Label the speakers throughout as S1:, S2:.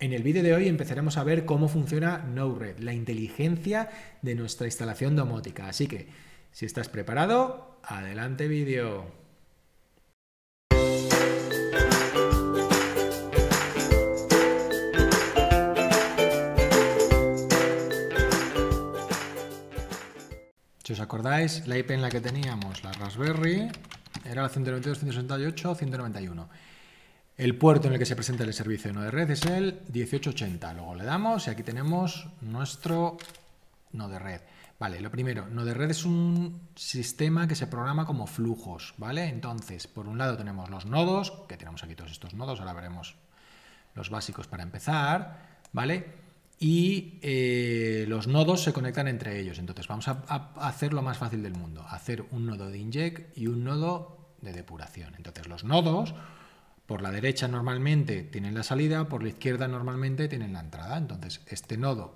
S1: En el vídeo de hoy empezaremos a ver cómo funciona NoRed, la inteligencia de nuestra instalación domótica. Así que, si estás preparado, adelante vídeo. Si os acordáis, la IP en la que teníamos la Raspberry era la 192, 168, 191. El puerto en el que se presenta el servicio de nodo de red es el 1880. Luego le damos y aquí tenemos nuestro nodo de red. Vale, lo primero, nodo de red es un sistema que se programa como flujos, ¿vale? Entonces, por un lado tenemos los nodos, que tenemos aquí todos estos nodos, ahora veremos los básicos para empezar, ¿vale? Y eh, los nodos se conectan entre ellos. Entonces, vamos a, a hacer lo más fácil del mundo, hacer un nodo de inject y un nodo de depuración. Entonces, los nodos por la derecha normalmente tienen la salida, por la izquierda normalmente tienen la entrada. Entonces, este nodo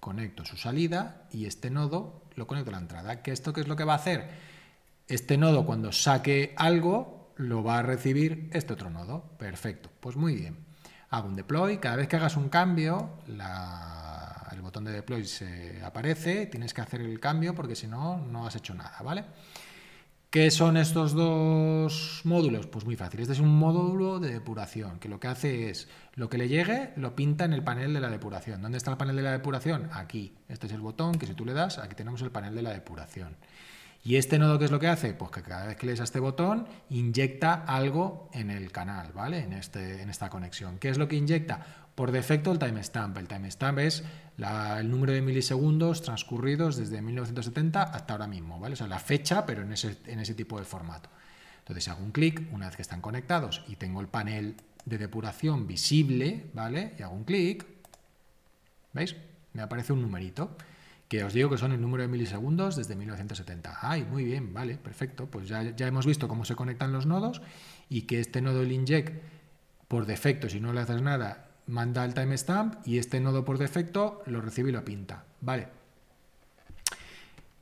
S1: conecto su salida y este nodo lo conecto a la entrada. ¿Qué esto qué es lo que va a hacer? Este nodo cuando saque algo lo va a recibir este otro nodo. Perfecto, pues muy bien. Hago un deploy, cada vez que hagas un cambio, el botón de deploy se aparece, tienes que hacer el cambio porque si no, no has hecho nada, ¿vale? vale ¿Qué son estos dos módulos? Pues muy fácil. Este es un módulo de depuración, que lo que hace es lo que le llegue lo pinta en el panel de la depuración. ¿Dónde está el panel de la depuración? Aquí. Este es el botón que si tú le das, aquí tenemos el panel de la depuración. ¿Y este nodo qué es lo que hace? Pues que cada vez que lees a este botón, inyecta algo en el canal, ¿vale? En, este, en esta conexión. ¿Qué es lo que inyecta? Por defecto el timestamp. El timestamp es el número de milisegundos transcurridos desde 1970 hasta ahora mismo, ¿vale? O sea, la fecha, pero en ese, tipo de formato. Entonces hago un clic, una vez que están conectados y tengo el panel de depuración visible, ¿vale? Y hago un clic, ¿veis? Me aparece un numerito, que os digo que son el número de milisegundos desde 1970. ¡Ay, muy bien! Vale, perfecto. Pues ya, ya hemos visto cómo se conectan los nodos y que este nodo, el inject, por defecto, si no le haces nada, manda el timestamp y este nodo por defecto lo recibe y lo pinta. Vale.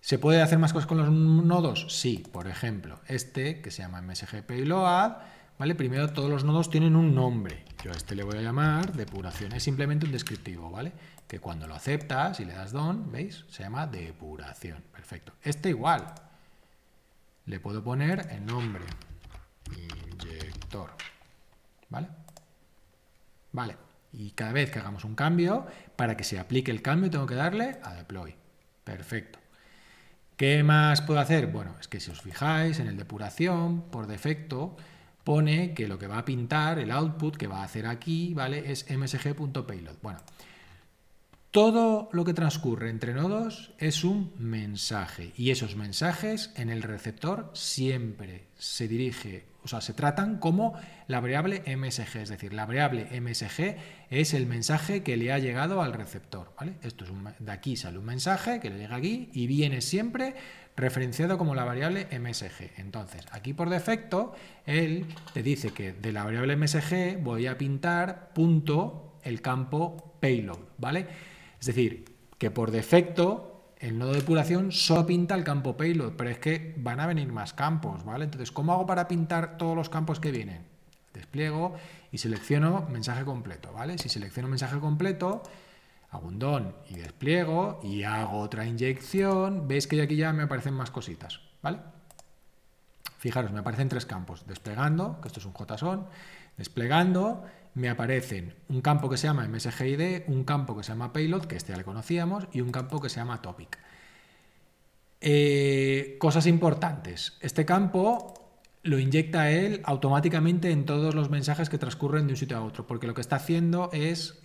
S1: ¿Se puede hacer más cosas con los nodos? Sí, por ejemplo, este que se llama MSG Payload, ¿vale? Primero todos los nodos tienen un nombre. Yo a este le voy a llamar depuración. Es simplemente un descriptivo, ¿vale? Que cuando lo aceptas y le das don, ¿veis? Se llama depuración. Perfecto. Este igual. Le puedo poner el nombre. Inyector. ¿Vale? Vale. Y cada vez que hagamos un cambio, para que se aplique el cambio tengo que darle a deploy. Perfecto. ¿Qué más puedo hacer? Bueno, es que si os fijáis en el depuración, por defecto, pone que lo que va a pintar, el output que va a hacer aquí, ¿vale? Es msg.payload. Bueno, todo lo que transcurre entre nodos es un mensaje y esos mensajes en el receptor siempre se dirige, o sea, se tratan como la variable MSG, es decir, la variable MSG es el mensaje que le ha llegado al receptor, ¿vale? Esto es de aquí sale un mensaje que le llega aquí y viene siempre referenciado como la variable MSG. Entonces, aquí por defecto él te dice que de la variable MSG voy a pintar punto el campo payload, ¿vale? Es decir, que por defecto el nodo de depuración solo pinta el campo payload, pero es que van a venir más campos, ¿vale? Entonces, ¿cómo hago para pintar todos los campos que vienen? Despliego y selecciono mensaje completo, ¿vale? Si selecciono mensaje completo, hago un don y despliego y hago otra inyección, veis que aquí ya me aparecen más cositas, ¿vale? Fijaros, me aparecen tres campos, desplegando, que esto es un JSON, Desplegando, me aparecen un campo que se llama MSGID, un campo que se llama Payload, que este ya le conocíamos, y un campo que se llama Topic. Eh, cosas importantes. Este campo lo inyecta él automáticamente en todos los mensajes que transcurren de un sitio a otro, porque lo que está haciendo es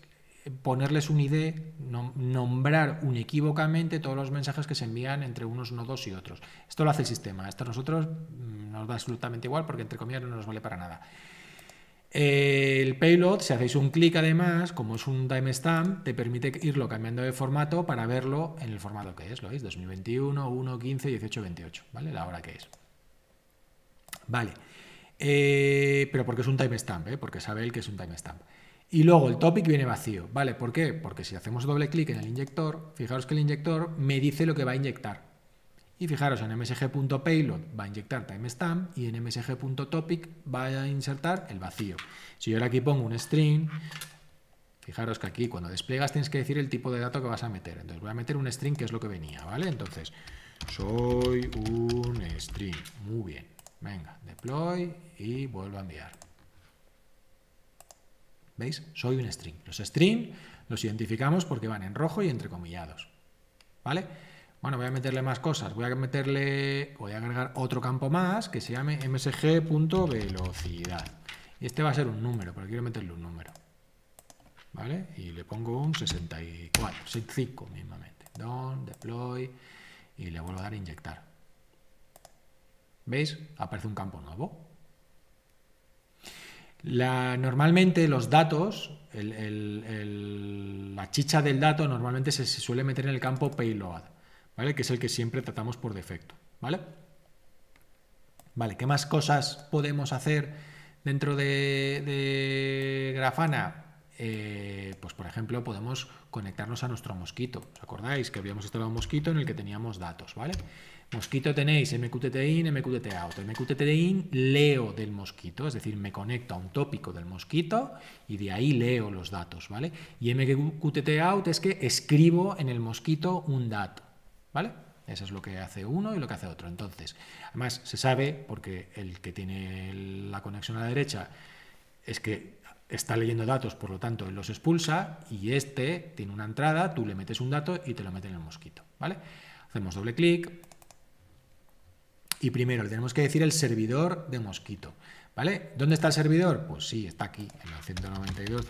S1: ponerles un ID, nombrar unequívocamente todos los mensajes que se envían entre unos nodos y otros. Esto lo hace el sistema, esto a nosotros mm, nos da absolutamente igual porque entre comillas no nos vale para nada. El payload, si hacéis un clic además, como es un timestamp, te permite irlo cambiando de formato para verlo en el formato que es, ¿lo veis? 2021, 1, 15, 18, 28, ¿vale? La hora que es. Vale. Eh, pero porque es un timestamp, ¿eh? Porque sabe él que es un timestamp. Y luego el topic viene vacío, ¿vale? ¿Por qué? Porque si hacemos doble clic en el inyector, fijaros que el inyector me dice lo que va a inyectar, y fijaros, en msg.payload va a inyectar timestamp y en msg.topic va a insertar el vacío. Si yo ahora aquí pongo un string, fijaros que aquí cuando despliegas tienes que decir el tipo de dato que vas a meter. Entonces voy a meter un string que es lo que venía, ¿vale? Entonces, soy un string. Muy bien. Venga, deploy y vuelvo a enviar. ¿Veis? Soy un string. Los string los identificamos porque van en rojo y entrecomillados. ¿Vale? Bueno, voy a meterle más cosas. Voy a meterle, voy a agregar otro campo más que se llame msg.velocidad. Y este va a ser un número, pero quiero meterle un número. ¿Vale? Y le pongo un 64, 65 mismamente. Don, deploy y le vuelvo a dar a inyectar. ¿Veis? Aparece un campo nuevo. normalmente los datos, la chicha del dato normalmente se, suele meter en el campo payload. Que es el que siempre tratamos por defecto, ¿vale? Vale, ¿qué más cosas podemos hacer dentro de, Grafana? Eh, pues por ejemplo podemos conectarnos a nuestro mosquito. ¿Os acordáis que habíamos instalado un mosquito en el que teníamos datos, ¿vale? Mosquito tenéis MQTT out. MQTT in, leo del mosquito, es decir, me conecto a un tópico del mosquito y de ahí leo los datos, ¿vale? Y out es que escribo en el mosquito un dato. ¿Vale? Eso es lo que hace uno y lo que hace otro. Entonces, además se sabe, porque el que tiene la conexión a la derecha es que está leyendo datos, por lo tanto, los expulsa y este tiene una entrada, tú le metes un dato y te lo mete en el mosquito. ¿vale? Hacemos doble clic y primero le tenemos que decir el servidor de mosquito. ¿Vale? ¿Dónde está el servidor? Pues sí, está aquí, en el 192,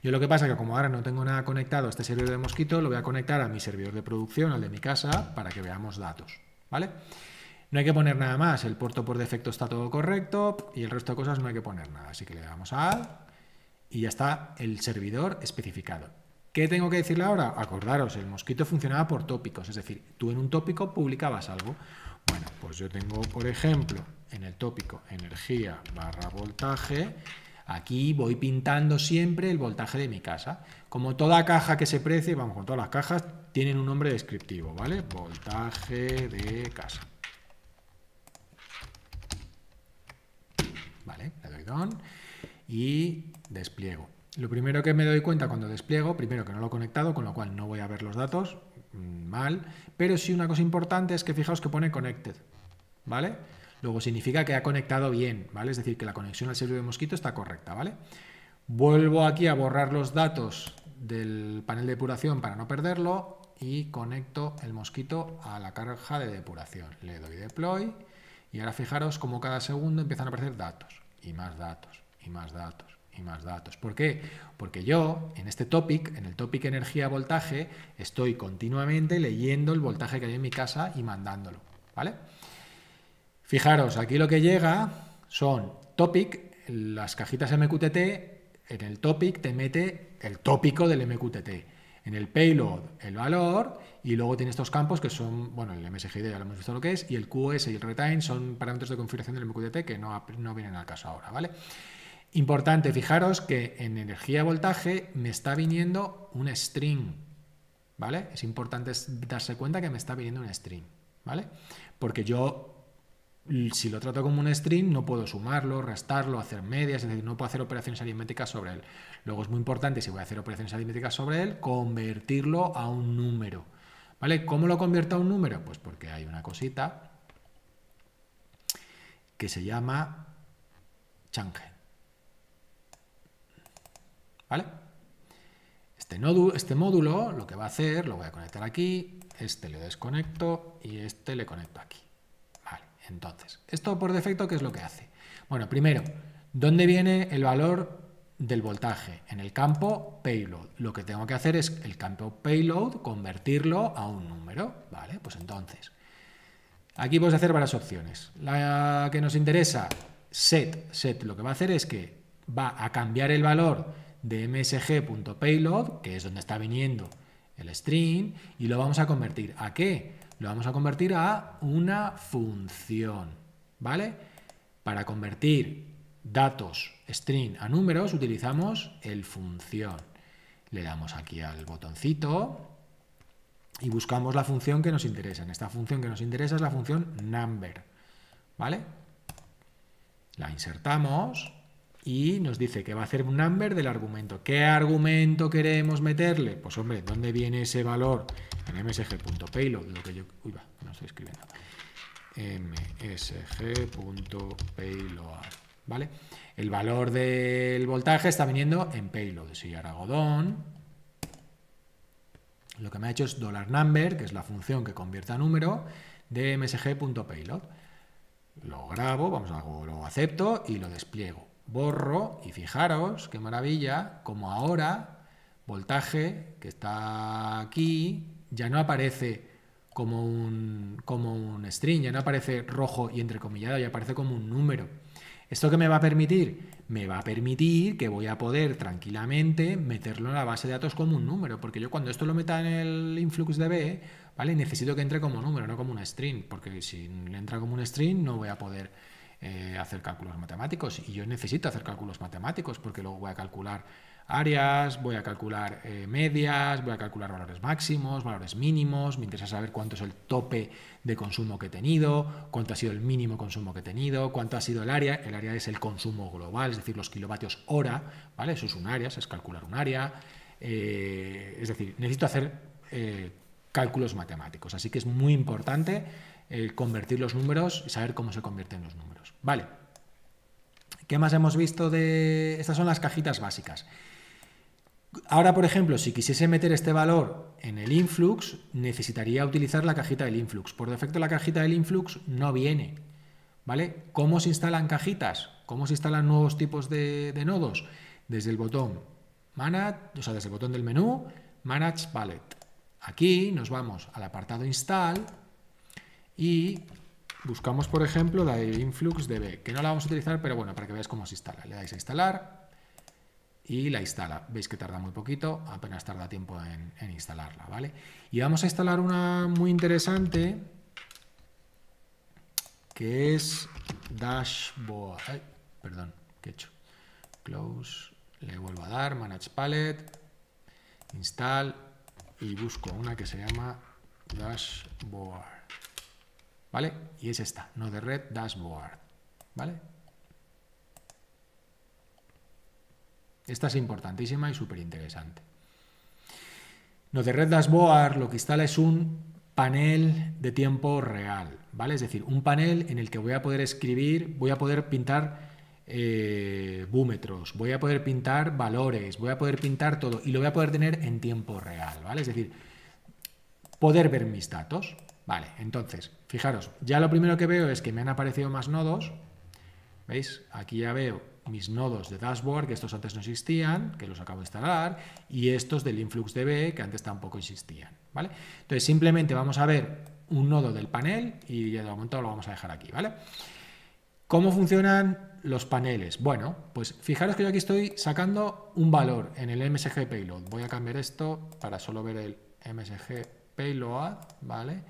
S1: Yo lo que pasa es que como ahora no tengo nada conectado a este servidor de Mosquito, lo voy a conectar a mi servidor de producción, al de mi casa, para que veamos datos, ¿vale? No hay que poner nada más, el puerto por defecto está todo correcto y el resto de cosas no hay que poner nada. Así que le damos a Add y ya está el servidor especificado. ¿Qué tengo que decirle ahora? Acordaros, el mosquito funcionaba por tópicos, es decir, tú en un tópico publicabas algo. Bueno, pues yo tengo, por ejemplo, en el tópico energía barra voltaje, Aquí voy pintando siempre el voltaje de mi casa. Como toda caja que se prece, vamos, con todas las cajas, tienen un nombre descriptivo, ¿vale? Voltaje de casa. Vale, le doy don y despliego. Lo primero que me doy cuenta cuando despliego, primero que no lo he conectado, con lo cual no voy a ver los datos, Mm, mal, pero si una cosa importante es que fijaos que pone connected, ¿vale? Luego significa que ha conectado bien, ¿vale? Es decir, que la conexión al servidor de Mosquito está correcta, ¿vale? Vuelvo aquí a borrar los datos del panel de depuración para no perderlo y conecto el mosquito a la caja de depuración. Le doy deploy y ahora fijaros cómo cada segundo empiezan a aparecer datos y más datos y más datos más datos. ¿Por qué? Porque yo en este topic, en el topic energía-voltaje, estoy continuamente leyendo el voltaje que hay en mi casa y mandándolo. ¿Vale? Fijaros, aquí lo que llega son topic, las cajitas MQTT, en el topic te mete el tópico del MQTT, en el payload el valor y luego tiene estos campos que son, bueno, el MSGD ya lo hemos visto lo que es, y el QS y el retain son parámetros de configuración del MQTT que no, vienen al caso ahora, ¿vale? vale Importante, fijaros que en energía-voltaje me está viniendo un string, ¿vale? Es importante darse cuenta que me está viniendo un string, ¿vale? Porque yo si lo trato como un string, no puedo sumarlo, restarlo, hacer medias, es decir, no puedo hacer operaciones aritméticas sobre él. Luego es muy importante, si voy a hacer operaciones aritméticas sobre él, convertirlo a un número. ¿Vale? ¿Cómo lo convierto a un número? Pues porque hay una cosita que se llama change. ¿Vale? Este, este módulo lo que va a hacer, lo voy a conectar aquí, este lo desconecto y este le conecto aquí. Vale, entonces, esto por defecto, ¿qué es lo que hace? Bueno, primero, ¿dónde viene el valor del voltaje? En el campo payload. Lo que tengo que hacer es el campo payload, convertirlo a un número. Vale, pues entonces, aquí a hacer varias opciones. La que nos interesa, set. Set lo que va a hacer es que va a cambiar el valor de msg.payload, que es donde está viniendo el string, y lo vamos a convertir. ¿A qué? Lo vamos a convertir a una función, ¿vale? Para convertir datos string a números utilizamos el función. Le damos aquí al botoncito y buscamos la función que nos interesa. En esta función que nos interesa es la función number, ¿vale? La insertamos y nos dice que va a hacer un number del argumento. ¿Qué argumento queremos meterle? Pues hombre, ¿dónde viene ese valor? En msg.payload, lo que Uy, va, no estoy escribiendo. msg.payload, ¿vale? El valor del voltaje está viniendo en payload. Si ahora hago don, lo que me ha hecho es $number, que es la función que convierte a número, de msg.payload. Lo grabo, vamos a lo acepto y lo despliego borro y fijaros qué maravilla, como ahora voltaje que está aquí ya no aparece como un, como un string, ya no aparece rojo y entrecomillado, ya aparece como un número. ¿Esto que me va a permitir? Me va a permitir que voy a poder tranquilamente meterlo en la base de datos como un número, porque yo cuando esto lo meta en el InfluxDB, ¿vale? necesito que entre como número, no como un string, porque si entra como un string no voy a poder eh, hacer cálculos matemáticos y yo necesito hacer cálculos matemáticos porque luego voy a calcular áreas, voy a calcular eh, medias, voy a calcular valores máximos, valores mínimos, me interesa saber cuánto es el tope de consumo que he tenido, cuánto ha sido el mínimo consumo que he tenido, cuánto ha sido el área, el área es el consumo global, es decir, los kilovatios hora, ¿vale? Eso es un área, es calcular un área, eh, es decir, necesito hacer cálculos matemáticos, así que es muy importante eh, convertir los números y saber cómo se convierten los números. Vale. ¿Qué más hemos visto de...? Estas son las cajitas básicas. Ahora, por ejemplo, si quisiese meter este valor en el influx, necesitaría utilizar la cajita del influx. Por defecto la cajita del influx no viene. ¿Vale? ¿Cómo se instalan cajitas? ¿Cómo se instalan nuevos tipos de, nodos? Desde el botón Manage, o sea, desde el botón del menú, Manage Palette. Aquí nos vamos al apartado Install, y buscamos, por ejemplo, la de InfluxDB, que no la vamos a utilizar, pero bueno, para que veáis cómo se instala. Le dais a instalar y la instala. Veis que tarda muy poquito, apenas tarda tiempo en, instalarla, ¿vale? Y vamos a instalar una muy interesante, que es Dashboard. perdón, que he hecho? Close, le vuelvo a dar, Manage Palette, Install, y busco una que se llama Dashboard. ¿vale? Y es esta, no red dashboard, ¿vale? Esta es importantísima y súper interesante. No red dashboard lo que instala es un panel de tiempo real, ¿vale? Es decir, un panel en el que voy a poder escribir, voy a poder pintar eh, búmetros, voy a poder pintar valores, voy a poder pintar todo y lo voy a poder tener en tiempo real, ¿vale? Es decir, poder ver mis datos, Vale, entonces, fijaros, ya lo primero que veo es que me han aparecido más nodos. ¿Veis? Aquí ya veo mis nodos de dashboard, que estos antes no existían, que los acabo de instalar, y estos del InfluxDB, que antes tampoco existían. ¿vale? Entonces, simplemente vamos a ver un nodo del panel y de momento lo vamos a dejar aquí. ¿vale? ¿Cómo funcionan los paneles? Bueno, pues fijaros que yo aquí estoy sacando un valor en el MSG Payload. Voy a cambiar esto para solo ver el MSG Payload, ¿vale?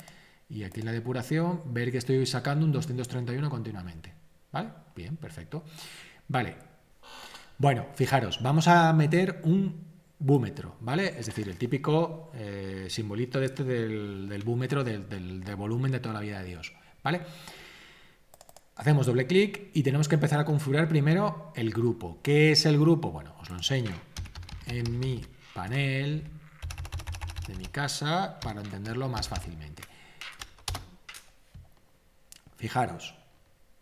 S1: Y aquí en la depuración, ver que estoy sacando un 231 continuamente. ¿Vale? Bien, perfecto. Vale. Bueno, fijaros, vamos a meter un búmetro, ¿vale? Es decir, el típico eh, simbolito de este del, búmetro, del, del, volumen de toda la vida de Dios, ¿vale? Hacemos doble clic y tenemos que empezar a configurar primero el grupo. ¿Qué es el grupo? Bueno, os lo enseño en mi panel de mi casa para entenderlo más fácilmente. Fijaros,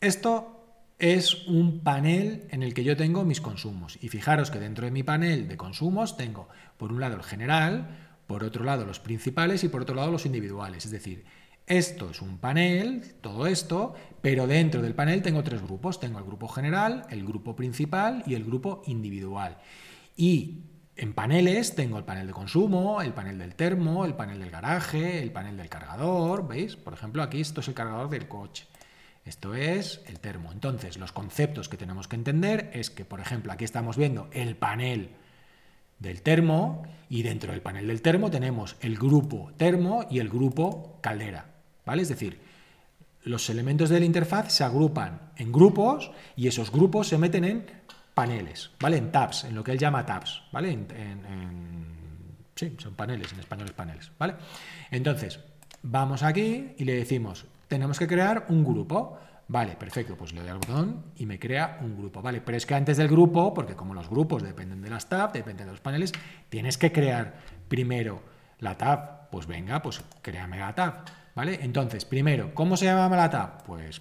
S1: esto es un panel en el que yo tengo mis consumos. Y fijaros que dentro de mi panel de consumos tengo, por un lado, el general, por otro lado, los principales y por otro lado, los individuales. Es decir, esto es un panel, todo esto, pero dentro del panel tengo tres grupos. Tengo el grupo general, el grupo principal y el grupo individual. Y en paneles tengo el panel de consumo, el panel del termo, el panel del garaje, el panel del cargador, ¿veis? Por ejemplo, aquí esto es el cargador del coche. Esto es el termo. Entonces, los conceptos que tenemos que entender es que, por ejemplo, aquí estamos viendo el panel del termo y dentro del panel del termo tenemos el grupo termo y el grupo caldera, ¿vale? Es decir, los elementos de la interfaz se agrupan en grupos y esos grupos se meten en paneles, ¿vale? En tabs, en lo que él llama tabs, ¿vale? sí, son paneles, en español es paneles, ¿vale? Entonces, vamos aquí y le decimos, tenemos que crear un grupo. Vale, perfecto, pues le doy al botón y me crea un grupo. Vale, pero es que antes del grupo, porque como los grupos dependen de las tabs, dependen de los paneles, tienes que crear primero la tab. Pues venga, pues créame la tab. ¿Vale? Entonces, primero, ¿cómo se llama la tab? Pues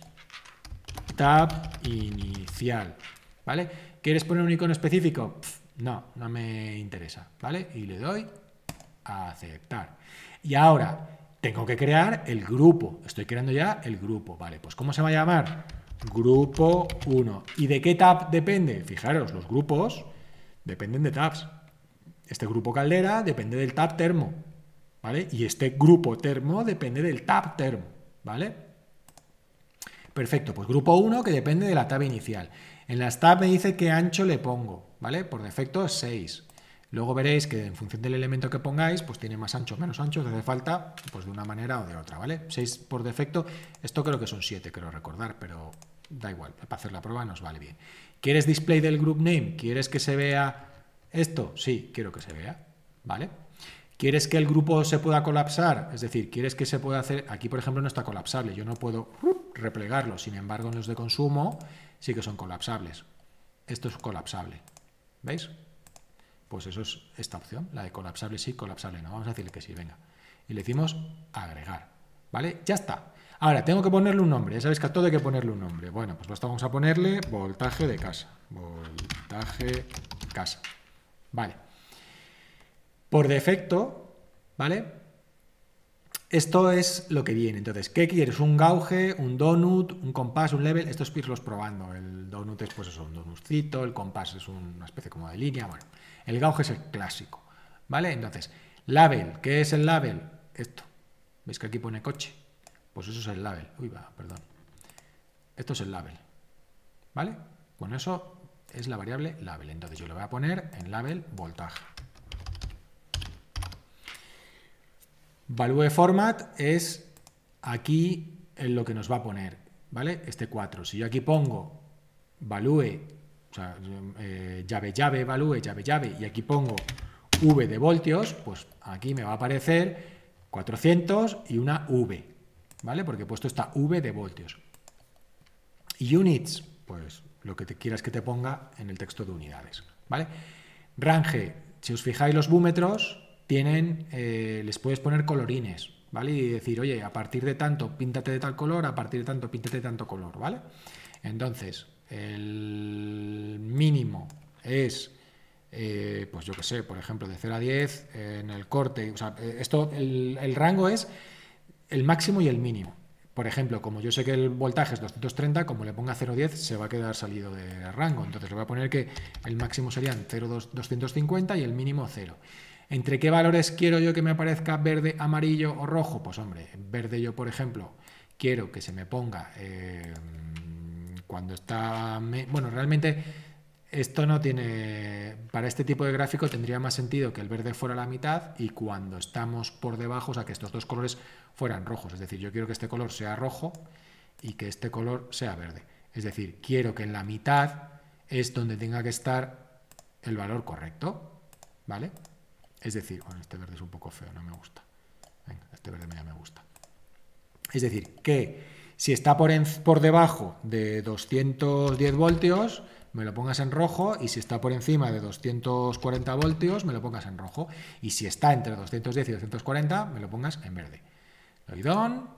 S1: tab inicial. ¿Vale? ¿Quieres poner un icono específico? no, no me interesa, ¿vale? Y le doy a aceptar. Y ahora tengo que crear el grupo. Estoy creando ya el grupo, ¿vale? Pues ¿cómo se va a llamar? Grupo 1. ¿Y de qué tab depende? Fijaros, los grupos dependen de tabs. Este grupo caldera depende del tab termo, ¿vale? Y este grupo termo depende del tab termo, ¿vale? Perfecto, pues grupo 1 que depende de la tab inicial. En la tab me dice qué ancho le pongo, ¿vale? Por defecto es 6. Luego veréis que en función del elemento que pongáis, pues tiene más ancho o menos ancho, hace falta, pues de una manera o de otra, ¿vale? 6 por defecto, esto creo que son 7, creo recordar, pero da igual, para hacer la prueba nos vale bien. ¿Quieres display del group name? ¿Quieres que se vea esto? Sí, quiero que se vea, ¿vale? ¿Quieres que el grupo se pueda colapsar? Es decir, ¿quieres que se pueda hacer...? Aquí, por ejemplo, no está colapsable, yo no puedo uh, replegarlo. Sin embargo, en los de consumo sí que son colapsables. Esto es colapsable. ¿Veis? Pues eso es esta opción, la de colapsable sí, colapsable no. Vamos a decirle que sí, venga. Y le decimos agregar. ¿Vale? Ya está. Ahora, tengo que ponerle un nombre. Ya sabéis que a todo hay que ponerle un nombre. Bueno, pues vamos a ponerle voltaje de casa. Voltaje casa. Vale. Por defecto, ¿vale? Esto es lo que viene. Entonces, ¿qué quieres? ¿Un gauge, un donut, un compás, un level? Estos es probando. El donut es pues eso, un donutcito, el compás es una especie como de línea. Bueno, el gauge es el clásico. ¿Vale? Entonces, label. ¿Qué es el label? Esto. ¿Veis que aquí pone coche? Pues eso es el label. Uy, va, perdón. Esto es el label. ¿Vale? Con eso es la variable label. Entonces yo le voy a poner en label voltaje. Value format es aquí en lo que nos va a poner, ¿vale? Este 4. Si yo aquí pongo value, o sea, eh, llave, llave, value, llave, llave, y aquí pongo V de voltios, pues aquí me va a aparecer 400 y una V, ¿vale? Porque he puesto esta V de voltios. Units, pues lo que te quieras que te ponga en el texto de unidades, ¿vale? Range, si os fijáis los búmetros, tienen, eh, les puedes poner colorines, ¿vale? Y decir, oye, a partir de tanto, píntate de tal color, a partir de tanto, píntate de tanto color, ¿vale? Entonces, el mínimo es, eh, pues yo qué sé, por ejemplo, de 0 a 10 eh, en el corte, o sea, esto, el, rango es el máximo y el mínimo. Por ejemplo, como yo sé que el voltaje es 230, como le ponga 10 se va a quedar salido del rango. Entonces le voy a poner que el máximo serían 0,250 y el mínimo 0. ¿Entre qué valores quiero yo que me aparezca verde, amarillo o rojo? Pues hombre, verde yo, por ejemplo, quiero que se me ponga eh, cuando está... Bueno, realmente esto no tiene... Para este tipo de gráfico tendría más sentido que el verde fuera la mitad y cuando estamos por debajo, o sea, que estos dos colores fueran rojos. Es decir, yo quiero que este color sea rojo y que este color sea verde. Es decir, quiero que en la mitad es donde tenga que estar el valor correcto. ¿Vale? Es decir, este verde es un poco feo, no me gusta. este verde me gusta. Es decir, que si está por, por debajo de 210 voltios, me lo pongas en rojo, y si está por encima de 240 voltios, me lo pongas en rojo, y si está entre 210 y 240, me lo pongas en verde. Lo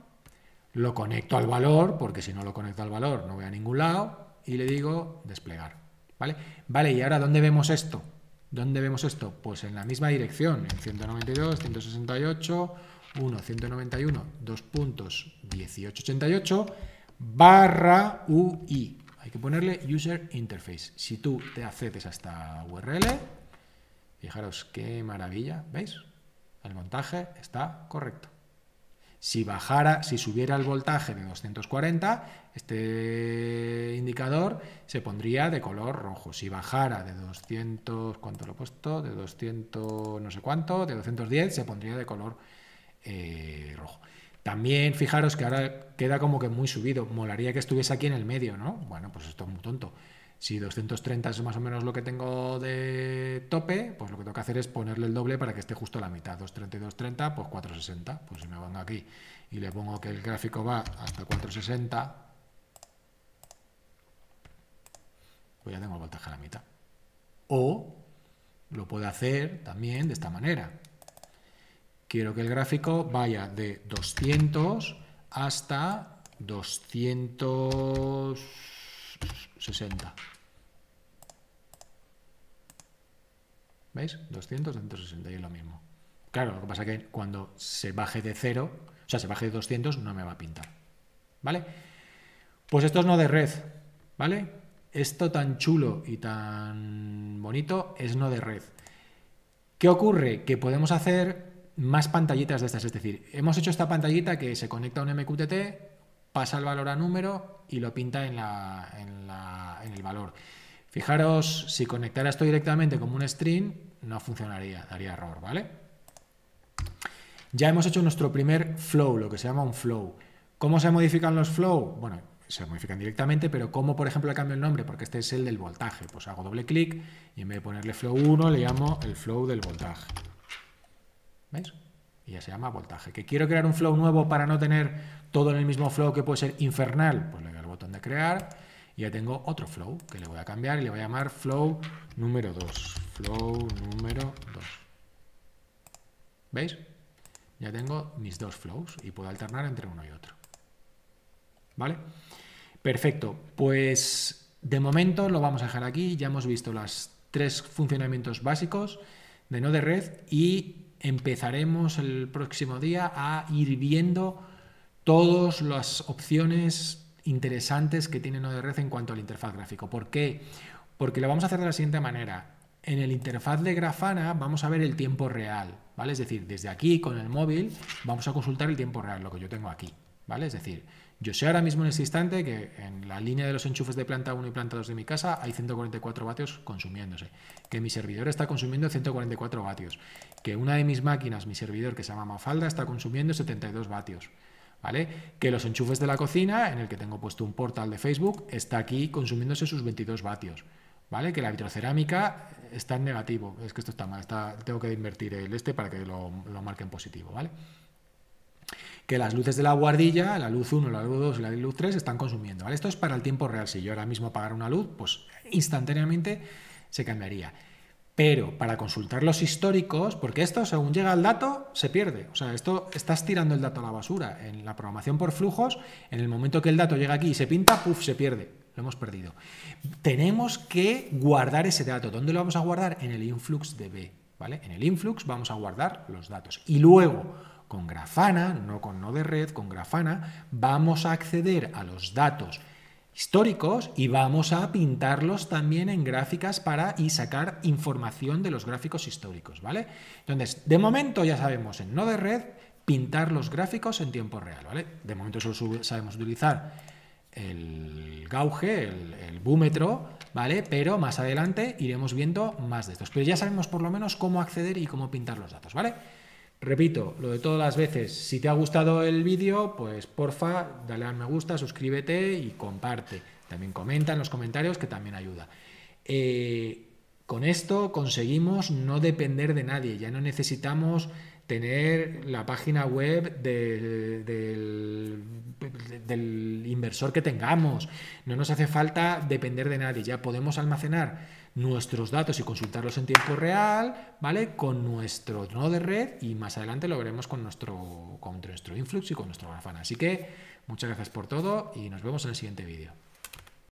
S1: lo conecto al valor, porque si no lo conecto al valor no voy a ningún lado, y le digo desplegar. ¿Vale? Vale, y ahora ¿dónde vemos esto? ¿Dónde vemos esto? Pues en la misma dirección, en 192, 168, 1, 191, 2 puntos, barra UI. Hay que ponerle User Interface. Si tú te accedes a esta URL, fijaros qué maravilla, ¿veis? El montaje está correcto. Si bajara, si subiera el voltaje de 240, este indicador se pondría de color rojo. Si bajara de 200, ¿cuánto lo he puesto? De 200 no sé cuánto, de 210 se pondría de color eh, rojo. También fijaros que ahora queda como que muy subido. Molaría que estuviese aquí en el medio, ¿no? Bueno, pues esto es muy tonto. Si 230 es más o menos lo que tengo de tope, pues lo que tengo que hacer es ponerle el doble para que esté justo a la mitad. y 230, pues 460. Pues si me pongo aquí y le pongo que el gráfico va hasta 460, pues ya tengo el voltaje a la mitad. O lo puedo hacer también de esta manera. Quiero que el gráfico vaya de 200 hasta 200... 60. ¿Veis? 200, 260 y es lo mismo. Claro, lo que pasa es que cuando se baje de 0, o sea, se baje de 200, no me va a pintar. ¿Vale? Pues esto es no de red, ¿vale? Esto tan chulo y tan bonito es no de red. ¿Qué ocurre? Que podemos hacer más pantallitas de estas, es decir, hemos hecho esta pantallita que se conecta a un MQTT, pasa el valor a número y lo pinta en, en, el valor. Fijaros, si conectara esto directamente como un string, no funcionaría, daría error, ¿vale? Ya hemos hecho nuestro primer flow, lo que se llama un flow. ¿Cómo se modifican los flow? Bueno, se modifican directamente, pero ¿cómo, por ejemplo, le cambio el nombre? Porque este es el del voltaje. Pues hago doble clic y en vez de ponerle flow 1, le llamo el flow del voltaje. ¿Veis? y ya se llama voltaje. ¿Que quiero crear un flow nuevo para no tener todo en el mismo flow que puede ser infernal? Pues le doy al botón de crear y ya tengo otro flow que le voy a cambiar y le voy a llamar flow número 2. Flow número 2. ¿Veis? Ya tengo mis dos flows y puedo alternar entre uno y otro. ¿Vale? Perfecto. Pues de momento lo vamos a dejar aquí. Ya hemos visto los tres funcionamientos básicos de Node Red y empezaremos el próximo día a ir viendo todas las opciones interesantes que tiene Node-RED en cuanto al interfaz gráfico. ¿Por qué? Porque lo vamos a hacer de la siguiente manera. En el interfaz de Grafana vamos a ver el tiempo real, ¿vale? Es decir, desde aquí con el móvil vamos a consultar el tiempo real, lo que yo tengo aquí, ¿vale? Es decir, yo sé ahora mismo en este instante que en la línea de los enchufes de planta 1 y planta 2 de mi casa hay 144 vatios consumiéndose, que mi servidor está consumiendo 144 vatios, que una de mis máquinas, mi servidor que se llama Mafalda, está consumiendo 72 vatios. ¿Vale? Que los enchufes de la cocina, en el que tengo puesto un portal de Facebook, está aquí consumiéndose sus 22 vatios. ¿Vale? Que la vitrocerámica está en negativo. Es que esto está mal, tengo que invertir el este para que lo, lo marque en positivo, ¿vale? que las luces de la guardilla, la luz 1, la luz 2 y la luz 3 están consumiendo. Esto es para el tiempo real. Si yo ahora mismo apagara una luz, pues instantáneamente se cambiaría. Pero para consultar los históricos, porque esto según llega el dato se pierde. O sea, esto estás tirando el dato a la basura. En la programación por flujos, en el momento que el dato llega aquí y se pinta, puff, se pierde. Lo hemos perdido. Tenemos que guardar ese dato. ¿Dónde lo vamos a guardar? En el influx de B. ¿vale? En el influx vamos a guardar los datos. Y luego con Grafana, no con no de red, con Grafana vamos a acceder a los datos históricos y vamos a pintarlos también en gráficas para y sacar información de los gráficos históricos, ¿vale? Entonces, de momento ya sabemos en no de red pintar los gráficos en tiempo real, ¿vale? De momento solo sabemos utilizar el gauge, el, el búmetro, ¿vale? Pero más adelante iremos viendo más de estos. Pero ya sabemos por lo menos cómo acceder y cómo pintar los datos, ¿vale? Repito, lo de todas las veces, si te ha gustado el vídeo, pues porfa, dale a me gusta, suscríbete y comparte. También comenta en los comentarios que también ayuda. Eh, con esto conseguimos no depender de nadie, ya no necesitamos tener la página web del, inversor que tengamos. No nos hace falta depender de nadie. Ya podemos almacenar nuestros datos y consultarlos en tiempo real, ¿vale? Con nuestro nodo de red y más adelante lo veremos con nuestro, con nuestro Influx y con nuestro Grafana. Así que muchas gracias por todo y nos vemos en el siguiente vídeo.